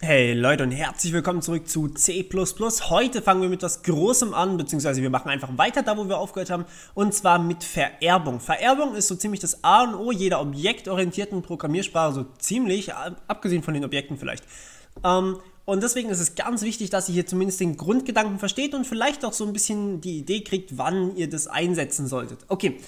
Hey Leute und herzlich willkommen zurück zu C++. Heute fangen wir mit was Großem an, beziehungsweise wir machen einfach weiter da, wo wir aufgehört haben, und zwar mit Vererbung. Vererbung ist so ziemlich das A und O jeder objektorientierten Programmiersprache, so ziemlich, abgesehen von den Objekten vielleicht. Ähm, und deswegen ist es ganz wichtig, dass ihr hier zumindest den Grundgedanken versteht und vielleicht auch so ein bisschen die Idee kriegt, wann ihr das einsetzen solltet. Okay,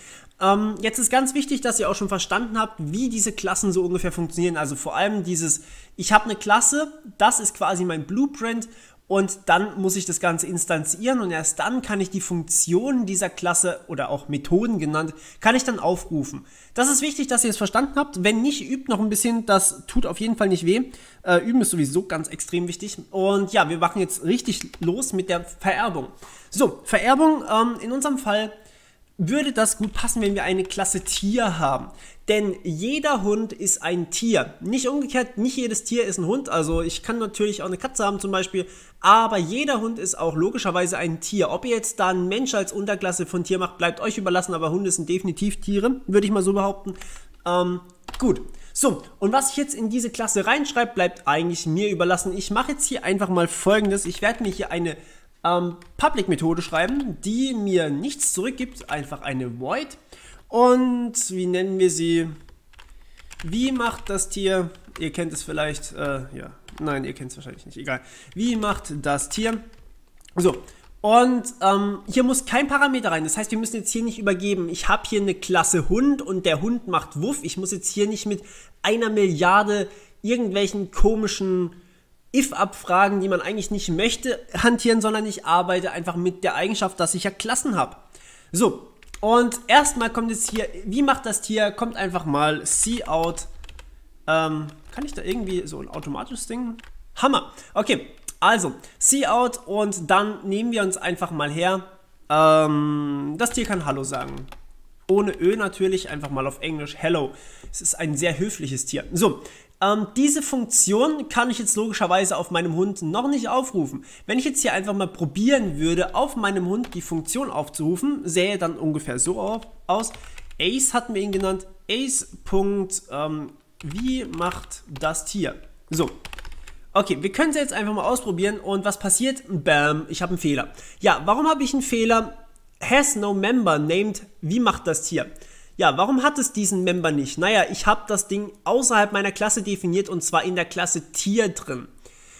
ähm, jetzt ist ganz wichtig, dass ihr auch schon verstanden habt, wie diese Klassen so ungefähr funktionieren. Also vor allem dieses, ich habe eine Klasse, das ist quasi mein Blueprint und dann muss ich das Ganze instanzieren und erst dann kann ich die Funktionen dieser Klasse oder auch Methoden genannt, kann ich dann aufrufen. Das ist wichtig, dass ihr es verstanden habt. Wenn nicht, übt noch ein bisschen. Das tut auf jeden Fall nicht weh. Äh, üben ist sowieso ganz extrem wichtig. Und ja, wir machen jetzt richtig los mit der Vererbung. So, Vererbung ähm, in unserem Fall würde das gut passen, wenn wir eine Klasse Tier haben. Denn jeder Hund ist ein Tier. Nicht umgekehrt, nicht jedes Tier ist ein Hund. Also ich kann natürlich auch eine Katze haben zum Beispiel. Aber jeder Hund ist auch logischerweise ein Tier. Ob ihr jetzt da einen Mensch als Unterklasse von Tier macht, bleibt euch überlassen. Aber Hunde sind definitiv Tiere, würde ich mal so behaupten. Ähm, gut. So, und was ich jetzt in diese Klasse reinschreibe, bleibt eigentlich mir überlassen. Ich mache jetzt hier einfach mal folgendes. Ich werde mir hier eine ähm, Public-Methode schreiben, die mir nichts zurückgibt, einfach eine Void. Und wie nennen wir sie? Wie macht das Tier, ihr kennt es vielleicht, äh, ja, nein, ihr kennt es wahrscheinlich nicht, egal. Wie macht das Tier? So, und ähm, hier muss kein Parameter rein. Das heißt, wir müssen jetzt hier nicht übergeben. Ich habe hier eine Klasse Hund und der Hund macht Wuff. Ich muss jetzt hier nicht mit einer Milliarde irgendwelchen komischen If-Abfragen, die man eigentlich nicht möchte, hantieren, sondern ich arbeite einfach mit der Eigenschaft, dass ich ja Klassen habe. So, und erstmal kommt jetzt hier, wie macht das Tier? Kommt einfach mal C-Out. Ähm, kann ich da irgendwie so ein automatisches Ding? Hammer. Okay, also C-Out und dann nehmen wir uns einfach mal her. Ähm, das Tier kann Hallo sagen. Ohne Ö natürlich, einfach mal auf Englisch Hello. Es ist ein sehr höfliches Tier. So, ähm, diese Funktion kann ich jetzt logischerweise auf meinem Hund noch nicht aufrufen. Wenn ich jetzt hier einfach mal probieren würde, auf meinem Hund die Funktion aufzurufen, sähe dann ungefähr so auf, aus. Ace hatten wir ihn genannt. Ace. Ähm, wie macht das Tier? So. Okay, wir können es jetzt einfach mal ausprobieren und was passiert? Bam, ich habe einen Fehler. Ja, warum habe ich einen Fehler? Has no member named. Wie macht das Tier? Ja, warum hat es diesen Member nicht? Naja, ich habe das Ding außerhalb meiner Klasse definiert und zwar in der Klasse Tier drin.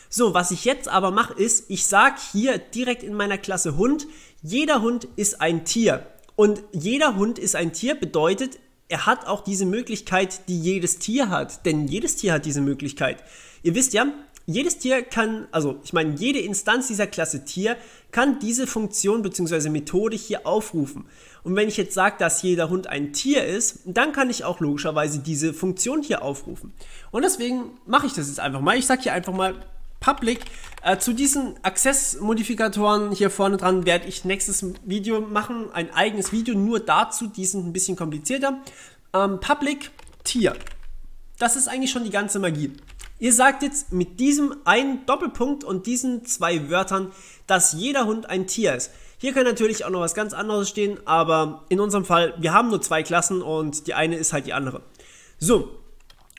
So, was ich jetzt aber mache, ist, ich sage hier direkt in meiner Klasse Hund, jeder Hund ist ein Tier. Und jeder Hund ist ein Tier bedeutet, er hat auch diese Möglichkeit, die jedes Tier hat. Denn jedes Tier hat diese Möglichkeit. Ihr wisst ja, jedes Tier kann, also ich meine, jede Instanz dieser Klasse Tier kann diese Funktion bzw. Methode hier aufrufen. Und wenn ich jetzt sage, dass jeder Hund ein Tier ist, dann kann ich auch logischerweise diese Funktion hier aufrufen. Und deswegen mache ich das jetzt einfach mal. Ich sage hier einfach mal public. Äh, zu diesen Access-Modifikatoren hier vorne dran werde ich nächstes Video machen, ein eigenes Video nur dazu. Die sind ein bisschen komplizierter. Ähm, public Tier. Das ist eigentlich schon die ganze Magie. Ihr sagt jetzt mit diesem einen Doppelpunkt und diesen zwei Wörtern, dass jeder Hund ein Tier ist. Hier kann natürlich auch noch was ganz anderes stehen, aber in unserem Fall, wir haben nur zwei Klassen und die eine ist halt die andere. So,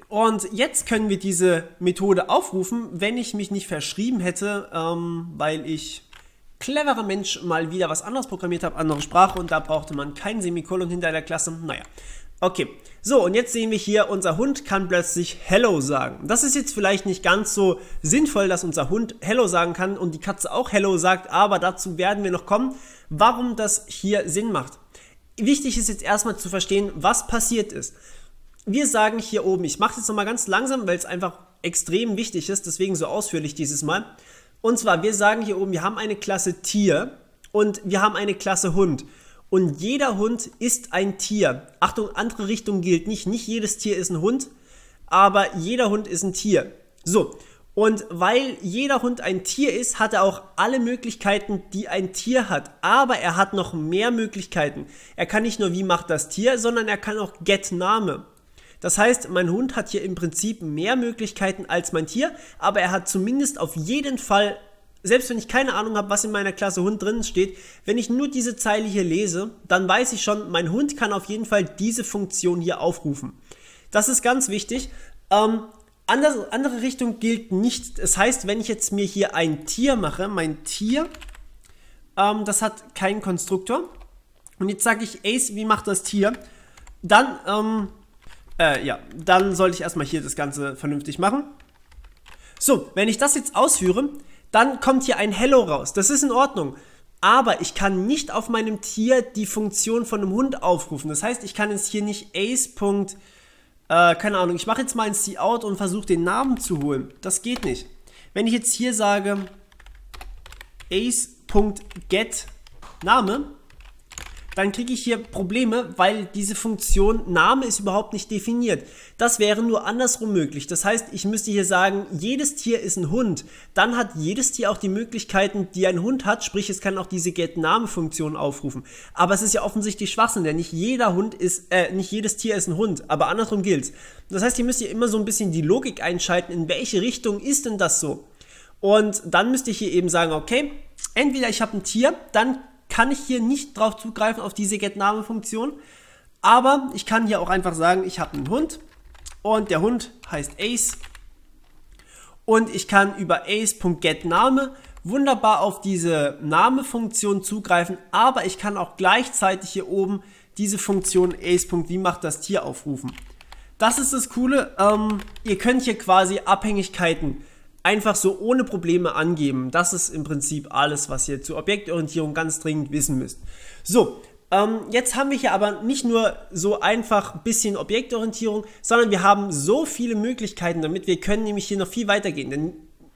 und jetzt können wir diese Methode aufrufen, wenn ich mich nicht verschrieben hätte, ähm, weil ich cleverer Mensch mal wieder was anderes programmiert habe, andere Sprache und da brauchte man kein Semikolon hinter der Klasse. Naja, Okay, so und jetzt sehen wir hier, unser Hund kann plötzlich Hello sagen. Das ist jetzt vielleicht nicht ganz so sinnvoll, dass unser Hund Hello sagen kann und die Katze auch Hello sagt, aber dazu werden wir noch kommen, warum das hier Sinn macht. Wichtig ist jetzt erstmal zu verstehen, was passiert ist. Wir sagen hier oben, ich mache das nochmal ganz langsam, weil es einfach extrem wichtig ist, deswegen so ausführlich dieses Mal. Und zwar, wir sagen hier oben, wir haben eine Klasse Tier und wir haben eine Klasse Hund. Und jeder Hund ist ein Tier. Achtung, andere Richtung gilt nicht. Nicht jedes Tier ist ein Hund, aber jeder Hund ist ein Tier. So, und weil jeder Hund ein Tier ist, hat er auch alle Möglichkeiten, die ein Tier hat. Aber er hat noch mehr Möglichkeiten. Er kann nicht nur wie macht das Tier, sondern er kann auch get Name. Das heißt, mein Hund hat hier im Prinzip mehr Möglichkeiten als mein Tier, aber er hat zumindest auf jeden Fall selbst wenn ich keine Ahnung habe, was in meiner Klasse Hund drin steht, wenn ich nur diese Zeile hier lese, dann weiß ich schon, mein Hund kann auf jeden Fall diese Funktion hier aufrufen. Das ist ganz wichtig. Ähm, andere, andere Richtung gilt nicht. Das heißt, wenn ich jetzt mir hier ein Tier mache, mein Tier, ähm, das hat keinen Konstruktor. Und jetzt sage ich, Ace, wie macht das Tier? Dann, ähm, äh, ja, dann sollte ich erstmal hier das Ganze vernünftig machen. So, wenn ich das jetzt ausführe, dann kommt hier ein Hello raus. Das ist in Ordnung. Aber ich kann nicht auf meinem Tier die Funktion von einem Hund aufrufen. Das heißt, ich kann jetzt hier nicht ace. Äh, keine Ahnung, ich mache jetzt mal ein C-Out und versuche den Namen zu holen. Das geht nicht. Wenn ich jetzt hier sage ace.get Name, dann kriege ich hier Probleme, weil diese Funktion Name ist überhaupt nicht definiert. Das wäre nur andersrum möglich. Das heißt, ich müsste hier sagen, jedes Tier ist ein Hund. Dann hat jedes Tier auch die Möglichkeiten, die ein Hund hat, sprich es kann auch diese Get-Name-Funktion aufrufen. Aber es ist ja offensichtlich Schwachsinn, denn nicht jeder Hund ist, äh, nicht jedes Tier ist ein Hund, aber andersrum gilt's. Das heißt, ihr müsst hier immer so ein bisschen die Logik einschalten, in welche Richtung ist denn das so? Und dann müsste ich hier eben sagen, okay, entweder ich habe ein Tier, dann kann ich hier nicht drauf zugreifen auf diese GetName-Funktion. Aber ich kann hier auch einfach sagen, ich habe einen Hund und der Hund heißt Ace. Und ich kann über ace.getName wunderbar auf diese Name-Funktion zugreifen, aber ich kann auch gleichzeitig hier oben diese Funktion ace.wie macht das Tier aufrufen. Das ist das Coole. Ähm, ihr könnt hier quasi Abhängigkeiten einfach so ohne Probleme angeben. Das ist im Prinzip alles, was ihr zur Objektorientierung ganz dringend wissen müsst. So, ähm, jetzt haben wir hier aber nicht nur so einfach ein bisschen Objektorientierung, sondern wir haben so viele Möglichkeiten damit. Wir können nämlich hier noch viel weiter gehen, denn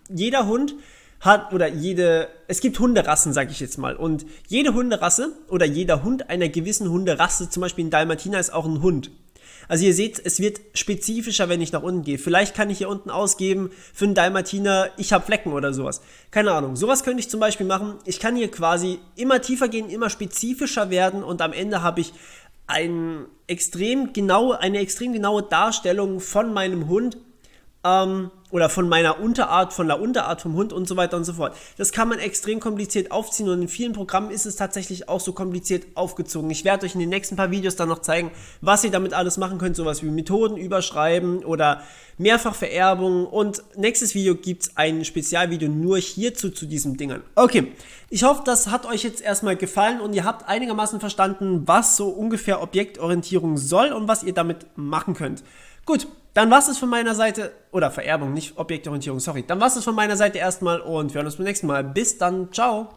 jeder Hund hat oder jede, es gibt Hunderassen, sage ich jetzt mal. Und jede Hunderasse oder jeder Hund einer gewissen Hunderasse, zum Beispiel ein Dalmatiner ist auch ein Hund. Also ihr seht, es wird spezifischer, wenn ich nach unten gehe. Vielleicht kann ich hier unten ausgeben für einen Dalmatiner, ich habe Flecken oder sowas. Keine Ahnung. Sowas könnte ich zum Beispiel machen. Ich kann hier quasi immer tiefer gehen, immer spezifischer werden und am Ende habe ich ein extrem genau, eine extrem genaue Darstellung von meinem Hund ähm, oder von meiner Unterart, von der Unterart vom Hund und so weiter und so fort. Das kann man extrem kompliziert aufziehen und in vielen Programmen ist es tatsächlich auch so kompliziert aufgezogen. Ich werde euch in den nächsten paar Videos dann noch zeigen, was ihr damit alles machen könnt, sowas wie Methoden überschreiben oder Mehrfachvererbung und nächstes Video gibt es ein Spezialvideo nur hierzu zu diesen Dingern. Okay, ich hoffe, das hat euch jetzt erstmal gefallen und ihr habt einigermaßen verstanden, was so ungefähr Objektorientierung soll und was ihr damit machen könnt. Gut, dann war es von meiner Seite, oder Vererbung, nicht Objektorientierung, sorry. Dann war es von meiner Seite erstmal und wir hören uns beim nächsten Mal. Bis dann, ciao.